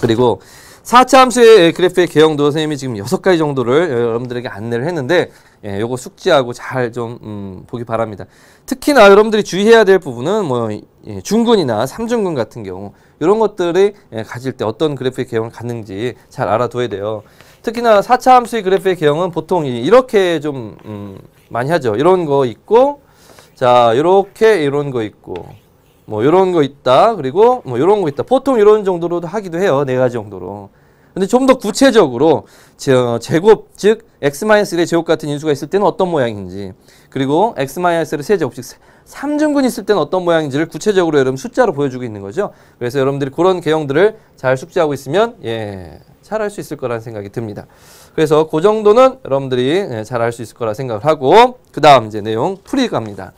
그리고 4차 함수의 그래프의 개형도 선생님이 지금 6 가지 정도를 여러분들에게 안내를 했는데 예, 요거 숙지하고 잘좀 음, 보기 바랍니다. 특히나 여러분들이 주의해야 될 부분은 뭐 예, 중근이나 삼중근 같은 경우 이런 것들이 예, 가질 때 어떤 그래프의 개형을 갖는지 잘 알아둬야 돼요. 특히나 4차 함수의 그래프의 개형은 보통 이렇게 좀 음, 많이 하죠. 이런 거 있고 자 이렇게 이런 거 있고 뭐 이런 거 있다. 그리고 뭐 이런 거 있다. 보통 이런 정도로 하기도 해요. 네 가지 정도로. 근데 좀 더 구체적으로 어, 제곱 즉 x-1의 제곱 같은 인수가 있을 때는 어떤 모양인지 그리고 x-1의 세제곱 즉 3중근이 있을 때는 어떤 모양인지를 구체적으로 여러분 숫자로 보여주고 있는 거죠. 그래서 여러분들이 그런 개형들을 잘 숙지하고 있으면 예, 잘 할 수 있을 거라는 생각이 듭니다. 그래서 그 정도는 여러분들이 예, 잘할 수 있을 거라 생각을 하고 그 다음 이제 내용 풀이 갑니다.